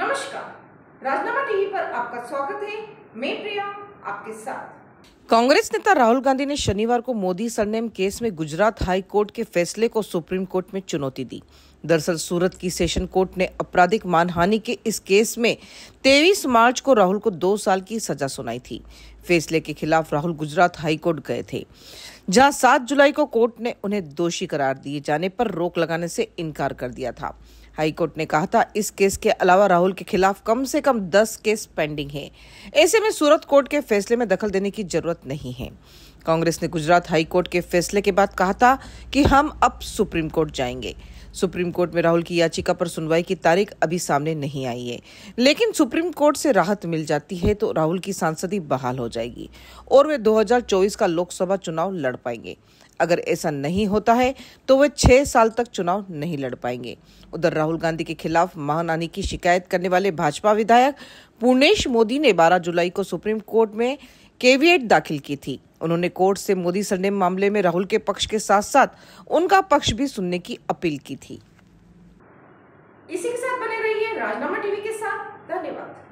नमस्कार राजनामा टीवी पर आपका स्वागत है मैं प्रिया आपके साथ कांग्रेस नेता राहुल गांधी ने शनिवार को मोदी सरनेम केस में गुजरात हाई कोर्ट के फैसले को सुप्रीम कोर्ट में चुनौती दी दरअसल सूरत की सेशन कोर्ट ने आपराधिक मानहानि के इस केस में 23 मार्च को राहुल को दो साल की सजा सुनाई थी फैसले के खिलाफ राहुल गुजरात हाई कोर्ट गए थे जहां 7 जुलाई को कोर्ट ने उन्हें दोषी करार दिए जाने पर रोक लगाने से इनकार कर दिया था हाईकोर्ट ने कहा था इस केस के अलावा राहुल के खिलाफ कम से कम दस केस पेंडिंग हैं ऐसे में सूरत कोर्ट के फैसले में दखल देने की जरूरत नहीं है कांग्रेस ने गुजरात हाईकोर्ट के फैसले के बाद कहा था कि हम अब सुप्रीम कोर्ट जाएंगे सुप्रीम कोर्ट में राहुल की याचिका पर सुनवाई की तारीख अभी सामने नहीं आई है लेकिन सुप्रीम कोर्ट से राहत मिल जाती है तो राहुल की सांसदी बहाल हो जाएगी और वे 2024 का लोकसभा चुनाव लड़ पाएंगे अगर ऐसा नहीं होता है तो वे छह साल तक चुनाव नहीं लड़ पाएंगे उधर राहुल गांधी के खिलाफ महानानी की शिकायत करने वाले भाजपा विधायक पूर्णेश मोदी ने 12 जुलाई को सुप्रीम कोर्ट में केवीएट दाखिल की थी उन्होंने कोर्ट से मोदी सरनेम मामले में राहुल के पक्ष के साथ साथ उनका पक्ष भी सुनने की अपील की थी इसी के साथ बने रहिए राजनामा टीवी के साथ धन्यवाद